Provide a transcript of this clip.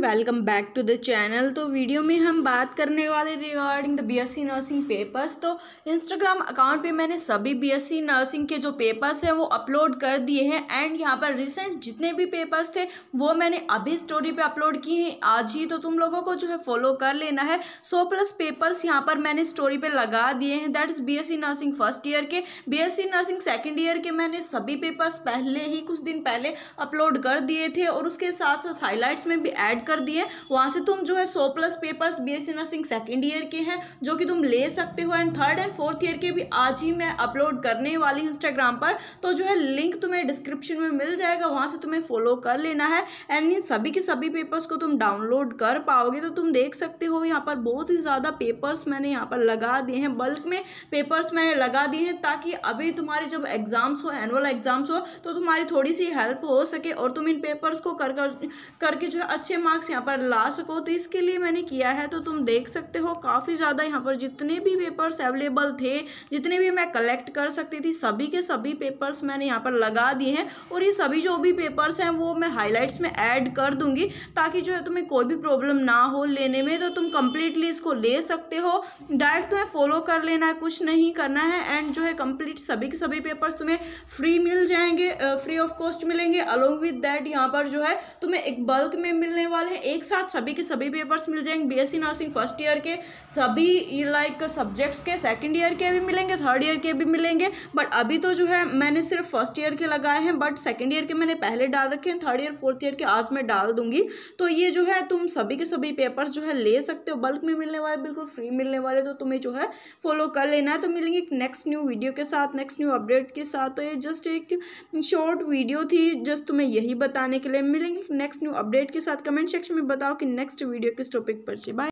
welcome back to the channel तो video में हम बात करने वाले regarding the BSc nursing papers तो इंस्टाग्राम अकाउंट पे मैंने सभी बीएससी नर्सिंग के जो पेपर्स हैं वो अपलोड कर दिए हैं एंड यहाँ पर रिसेंट जितने भी पेपर्स थे वो मैंने अभी स्टोरी पे अपलोड किए हैं आज ही तो तुम लोगों को जो है फॉलो कर लेना है सो प्लस पेपर्स यहाँ पर मैंने स्टोरी पर लगा दिए हैं that is B nursing first year के बी नर्सिंग सेकेंड ईयर के मैंने सभी पेपर्स पहले ही कुछ दिन पहले अपलोड कर दिए थे और उसके साथ साथ हाईलाइट्स में भी एड कर दिए वहाँ से तुम जो है सौ plus papers B S nursing second year के हैं जो कि तुम ले सकते हो and third and fourth year के भी आज ही मैं अपलोड करने वाली हूँ इंस्टाग्राम पर तो जो है लिंक तुम्हें डिस्क्रिप्शन में मिल जाएगा वहाँ से तुम्हें फॉलो कर लेना है एंड इन सभी के सभी पेपर्स को तुम डाउनलोड कर पाओगे तो तुम देख सकते हो यहाँ पर बहुत ही ज़्यादा पेपर्स मैंने यहाँ पर लगा दिए हैं बल्क में पेपर्स मैंने लगा दिए हैं ताकि अभी तुम्हारे जब एग्ज़ाम्स हो एनुअल एग्ज़ाम्स हो तो तुम्हारी थोड़ी सी हेल्प हो सके और तुम इन पेपर्स को कर कर करके जो है अच्छे मार्क्स यहाँ पर ला सको तो इसके लिए मैंने किया है तो तुम देख सकते हो काफ़ी ज़्यादा यहाँ पर जितने भी पेपर्स अवेलेबल थे जितने भी मैं कलेक्ट कर सकती थी सभी के सभी पेपर्स मैंने यहाँ पर लगा दिए हैं और ये सभी जो भी पेपर्स हैं वो मैं हाईलाइट्स में ऐड कर दूँगी ताकि जो है तुम्हें कोई भी प्रॉब्लम ना हो लेने में तो तुम कंप्लीटली इसको ले सकते हो डायरेक्ट तुम्हें फॉलो कर लेना है कुछ नहीं करना है एंड जो है कंप्लीट सभी के सभी पेपर्स तुम्हें फ्री मिल जाएंगे फ्री ऑफ कॉस्ट मिलेंगे अलोंग विद डैट यहाँ पर जो है तुम्हें एक बल्क में मिलने वाला अवेलेबल है एक साथ सभी के सभी पेपर्स मिल जाएंगे बीएससी नर्सिंग फर्स्ट ईयर के सभी लाइक सब्जेक्ट्स के सेकेंड ईयर के भी मिलेंगे थर्ड ईयर के भी मिलेंगे बट अभी तो जो है मैंने सिर्फ फर्स्ट ईयर के लगाए हैं बट सेकेंड ईयर के मैंने पहले डाल रखे हैं थर्ड ईयर फोर्थ ईयर के आज मैं डाल दूंगी तो ये जो है तुम सभी के सभी पेपर्स जो है ले सकते हो बल्क में मिलने वाले बिल्कुल फ्री मिलने वाले तो तुम्हें जो है फॉलो कर लेना है तो मिलेंगे नेक्स्ट न्यू वीडियो के साथ नेक्स्ट न्यू अपडेट के साथ तो ये जस्ट एक शॉर्ट वीडियो थी जस्ट तुम्हें यही बताने के लिए मिलेंगे नेक्स्ट न्यू अपडेट के साथ कमेंट कमेंट सेक्शन में बताओ कि नेक्स्ट वीडियो किस टॉपिक पर से बाय